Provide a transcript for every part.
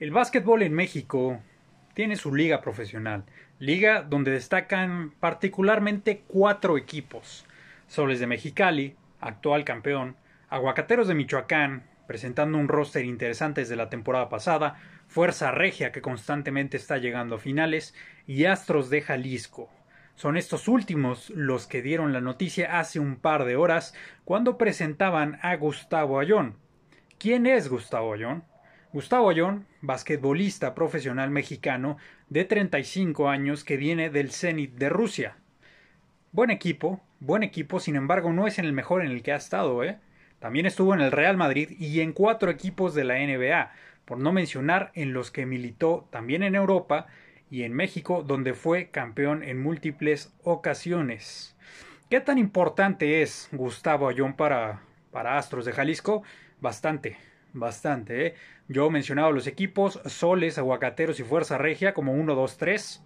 El básquetbol en México tiene su liga profesional, liga donde destacan particularmente cuatro equipos, Soles de Mexicali, actual campeón, Aguacateros de Michoacán, presentando un roster interesante desde la temporada pasada, Fuerza Regia que constantemente está llegando a finales y Astros de Jalisco. Son estos últimos los que dieron la noticia hace un par de horas cuando presentaban a Gustavo Ayón. ¿Quién es Gustavo Ayón? Gustavo Ayón, basquetbolista profesional mexicano de 35 años que viene del Zenit de Rusia. Buen equipo, buen equipo, sin embargo no es en el mejor en el que ha estado, ¿eh? También estuvo en el Real Madrid y en cuatro equipos de la NBA, por no mencionar en los que militó también en Europa y en México, donde fue campeón en múltiples ocasiones. ¿Qué tan importante es Gustavo Ayón para, para Astros de Jalisco? Bastante, bastante. ¿eh? Yo mencionado los equipos, Soles, Aguacateros y Fuerza Regia como 1, 2, 3.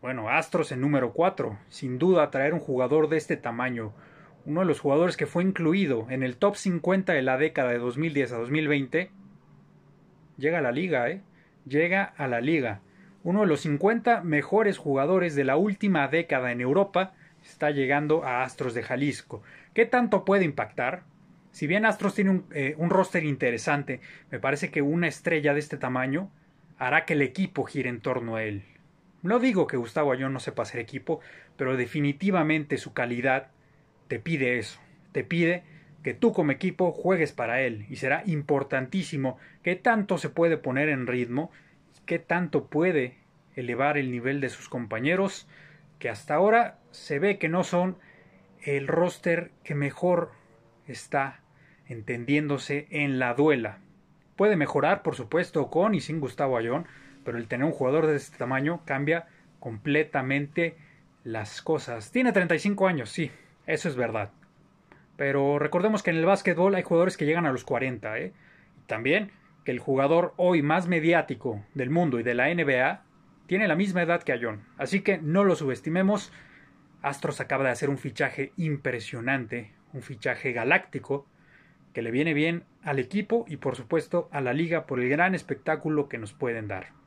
Bueno, Astros en número 4. Sin duda, traer un jugador de este tamaño. Uno de los jugadores que fue incluido en el top 50 de la década de 2010 a 2020. Llega a la liga, ¿eh? Llega a la liga. Uno de los 50 mejores jugadores de la última década en Europa está llegando a Astros de Jalisco. ¿Qué tanto puede impactar? Si bien Astros tiene eh, un, roster interesante, me parece que una estrella de este tamaño hará que el equipo gire en torno a él. No digo que Gustavo Ayón no sepa ser equipo, pero definitivamente su calidad te pide eso. Te pide que tú como equipo juegues para él y será importantísimo qué tanto se puede poner en ritmo, qué tanto puede elevar el nivel de sus compañeros, que hasta ahora se ve que no son el roster que mejor está entendiéndose en la duela. Puede mejorar, por supuesto, con y sin Gustavo Ayón, pero el tener un jugador de este tamaño cambia completamente las cosas. Tiene 35 años, sí, eso es verdad. Pero recordemos que en el básquetbol hay jugadores que llegan a los 40, ¿eh? También que el jugador hoy más mediático del mundo y de la NBA tiene la misma edad que Ayón. Así que no lo subestimemos. Astros acaba de hacer un fichaje impresionante, un fichaje galáctico que le viene bien al equipo y por supuesto a la liga por el gran espectáculo que nos pueden dar.